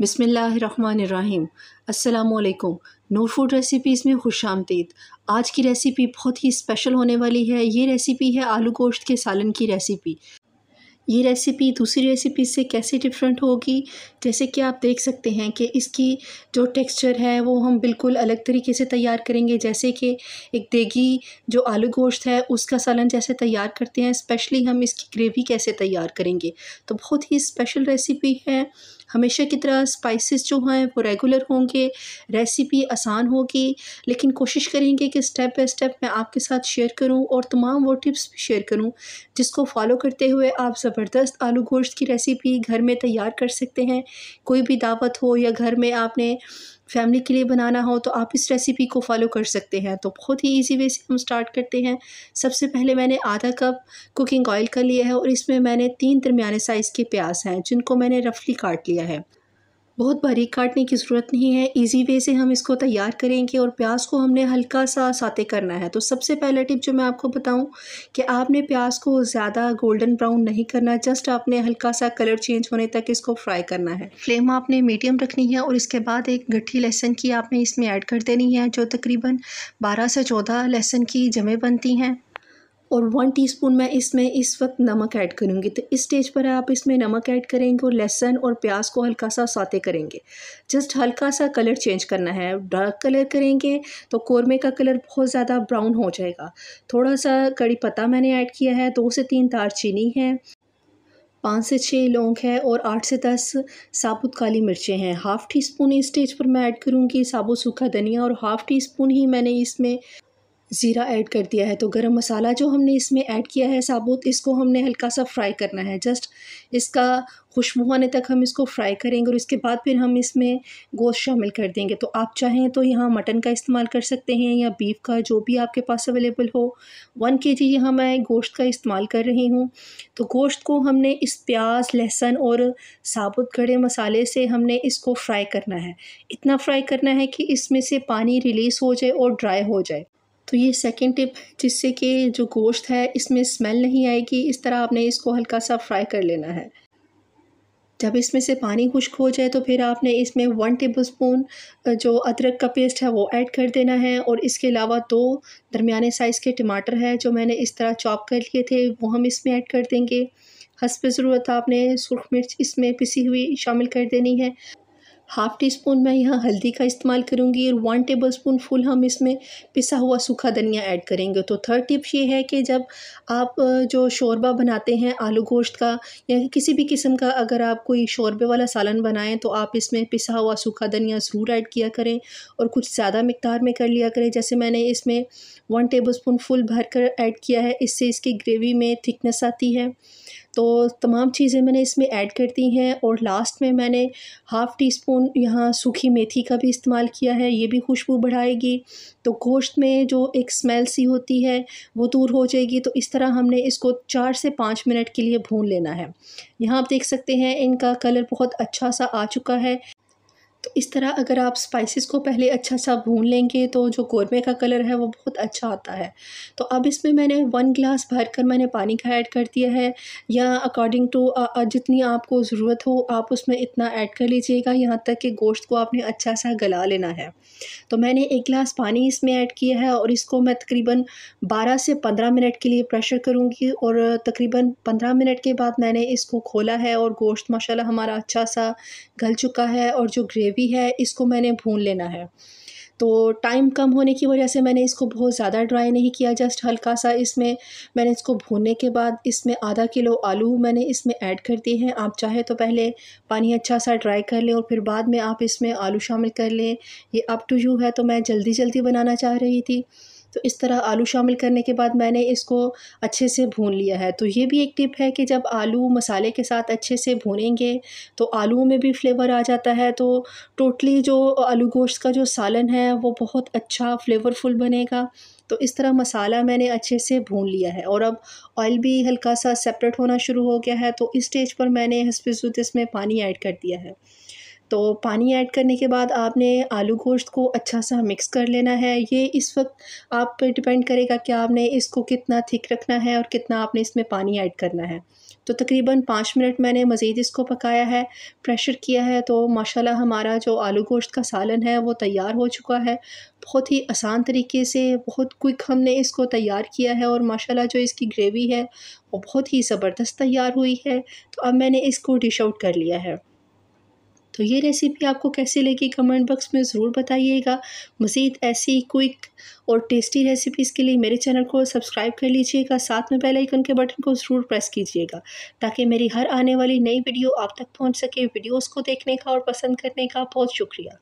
बिसमीम अल्लाम no food recipes में खुश आमदीद आज की रेसिपी बहुत ही स्पेशल होने वाली है ये रेसिपी है आलू गोश्त के सालन की रेसिपी ये रेसिपी दूसरी रेसिपी से कैसे डिफरेंट होगी जैसे कि आप देख सकते हैं कि इसकी जो टेक्सचर है वो हम बिल्कुल अलग तरीके से तैयार करेंगे जैसे कि एक देगी जो आलू गोश्त है उसका सालन जैसे तैयार करते हैं स्पेशली हम इसकी ग्रेवी कैसे तैयार करेंगे तो बहुत ही स्पेशल रेसिपी है हमेशा की तरह स्पाइसेस जो हैं वो रेगुलर होंगे रेसिपी आसान होगी लेकिन कोशिश करेंगे कि स्टेप बाय स्टेप मैं आपके साथ शेयर करूं और तमाम वो टिप्स भी शेयर करूं जिसको फॉलो करते हुए आप ज़बरदस्त आलू गोश्त की रेसिपी घर में तैयार कर सकते हैं कोई भी दावत हो या घर में आपने फैमिली के लिए बनाना हो तो आप इस रेसिपी को फॉलो कर सकते हैं तो बहुत ही इजी वे से हम स्टार्ट करते हैं सबसे पहले मैंने आधा कप कुकिंग ऑयल का लिया है और इसमें मैंने तीन दरमियाने साइज़ के प्याज हैं जिनको मैंने रफली काट लिया है बहुत बारीक काटने की ज़रूरत नहीं है इजी वे से हम इसको तैयार करेंगे और प्याज को हमने हल्का सा साते करना है तो सबसे पहला टिप जो मैं आपको बताऊं कि आपने प्याज को ज़्यादा गोल्डन ब्राउन नहीं करना जस्ट आपने हल्का सा कलर चेंज होने तक इसको फ्राई करना है फ्लेम आपने मीडियम रखनी है और इसके बाद एक गट्ठी लहसन की आपने इसमें ऐड कर देनी है जो तकरीबन बारह से चौदह लहसन की जमें बनती हैं और वन टीस्पून मैं इसमें इस वक्त नमक ऐड करूँगी तो इस स्टेज पर आप इसमें नमक ऐड करेंगे और लहसन और प्याज को हल्का सा साते करेंगे जस्ट हल्का सा कलर चेंज करना है डार्क कलर करेंगे तो कौरमे का कलर बहुत ज़्यादा ब्राउन हो जाएगा थोड़ा सा कड़ी पत्ता मैंने ऐड किया है दो से तीन तार चीनी है पाँच से छः लौंग है और आठ से दस साबुत काली मिर्चें हैं हाफ़ टी स्पून इस स्टेज पर मैं ऐड करूँगी साबुत सूखा धनिया और हाफ़ टी स्पून ही मैंने इसमें ज़ीरा ऐड कर दिया है तो गरम मसाला जो हमने इसमें ऐड किया है साबुत इसको हमने हल्का सा फ्राई करना है जस्ट इसका खुशबू आने तक हम इसको फ्राई करेंगे और इसके बाद फिर हम इसमें गोश्त शामिल कर देंगे तो आप चाहें तो यहाँ मटन का इस्तेमाल कर सकते हैं या बीफ का जो भी आपके पास अवेलेबल हो वन के जी यहाँ मैं गोश्त का इस्तेमाल कर रही हूँ तो गोश्त को हमने इस प्याज लहसुन और साबुत गड़े मसाले से हमने इसको फ्राई करना है इतना फ्राई करना है कि इसमें से पानी रिलीज़ हो जाए और ड्राई हो जाए तो ये सेकेंड टिप है जिससे कि जो गोश्त है इसमें स्मेल नहीं आएगी इस तरह आपने इसको हल्का सा फ्राई कर लेना है जब इसमें से पानी खुश्क हो जाए तो फिर आपने इसमें वन टेबलस्पून जो अदरक का पेस्ट है वो ऐड कर देना है और इसके अलावा दो दरमियाने साइज़ के टमाटर हैं जो मैंने इस तरह चॉप कर लिए थे वो हम इसमें ऐड कर देंगे हंस पे ज़रूरत आपने सुरख मिर्च इसमें पिसी हुई शामिल कर देनी है हाफ़ टी स्पून मैं यहाँ हल्दी का इस्तेमाल करूँगी और वन टेबल स्पून फुल हम इसमें पिसा हुआ सूखा धनिया ऐड करेंगे तो थर्ड टिप्स ये है कि जब आप जो शोरबा बनाते हैं आलू गोश्त का या किसी भी किस्म का अगर आप कोई शोरबे वाला सालन बनाएं तो आप इसमें पिसा हुआ सूखा धनिया ज़रूर ऐड किया करें और कुछ ज़्यादा मकदार में कर लिया करें जैसे मैंने इसमें वन टेबल स्पून फुल भर कर ऐड किया है इससे इसकी ग्रेवी में थिकनेस आती है तो तमाम चीज़ें मैंने इसमें ऐड कर दी हैं और लास्ट में मैंने हाफ़ टी स्पून यहाँ सूखी मेथी का भी इस्तेमाल किया है ये भी खुशबू बढ़ाएगी तो गोश्त में जो एक स्मेल सी होती है वो दूर हो जाएगी तो इस तरह हमने इसको चार से पाँच मिनट के लिए भून लेना है यहाँ आप देख सकते हैं इनका कलर बहुत अच्छा सा आ चुका है तो इस तरह अगर आप स्पाइसेस को पहले अच्छा सा भून लेंगे तो जो कौरमे का कलर है वो बहुत अच्छा आता है तो अब इसमें मैंने वन ग्लास भर कर मैंने पानी का ऐड कर दिया है या अकॉर्डिंग टू जितनी आपको ज़रूरत हो आप उसमें इतना ऐड कर लीजिएगा यहाँ तक कि गोश्त को आपने अच्छा सा गला लेना है तो मैंने एक गिलास पानी इसमें ऐड किया है और इसको मैं तकरीबन बारह से पंद्रह मिनट के लिए प्रेशर करूँगी और तकरीबन पंद्रह मिनट के बाद मैंने इसको खोला है और गोश्त माशा हमारा अच्छा सा गल चुका है और जो ग्रेवी भी है इसको मैंने भून लेना है तो टाइम कम होने की वजह से मैंने इसको बहुत ज़्यादा ड्राई नहीं किया जस्ट हल्का सा इसमें मैंने इसको भूनने के बाद इसमें आधा किलो आलू मैंने इसमें ऐड कर दिए हैं आप चाहे तो पहले पानी अच्छा सा ड्राई कर लें और फिर बाद में आप इसमें आलू शामिल कर लें ये अप टू यू है तो मैं जल्दी जल्दी बनाना चाह रही थी तो इस तरह आलू शामिल करने के बाद मैंने इसको अच्छे से भून लिया है तो ये भी एक टिप है कि जब आलू मसाले के साथ अच्छे से भूनेंगे तो आलू में भी फ्लेवर आ जाता है तो टोटली जो आलू गोश्त का जो सालन है वो बहुत अच्छा फ्लेवरफुल बनेगा तो इस तरह मसाला मैंने अच्छे से भून लिया है और अब ऑयल भी हल्का सा सेपरेट होना शुरू हो गया है तो इस स्टेज पर मैंने हंसपिजुत इसमें पानी ऐड कर दिया है तो पानी ऐड करने के बाद आपने आलू गोश्त को अच्छा सा मिक्स कर लेना है ये इस वक्त आप पे डिपेंड करेगा कि आपने इसको कितना थिक रखना है और कितना आपने इसमें पानी ऐड करना है तो तकरीबन पाँच मिनट मैंने मज़ीद इसको पकाया है प्रेशर किया है तो माशाल्लाह हमारा जो आलू गोश्त का सालन है वो तैयार हो चुका है बहुत ही आसान तरीके से बहुत क्विक हमने इसको तैयार किया है और माशाल्लाह जो इसकी ग्रेवी है वो बहुत ही ज़बरदस्त तैयार हुई है तो अब मैंने इसको डिश आउट कर लिया है तो ये रेसिपी आपको कैसी लगी कमेंट बॉक्स में ज़रूर बताइएगा मज़ीद ऐसी क्विक और टेस्टी रेसिपीज़ के लिए मेरे चैनल को सब्सक्राइब कर लीजिएगा साथ में बेल आइकन के बटन को ज़रूर प्रेस कीजिएगा ताकि मेरी हर आने वाली नई वीडियो आप तक पहुंच सके वीडियोस को देखने का और पसंद करने का बहुत शुक्रिया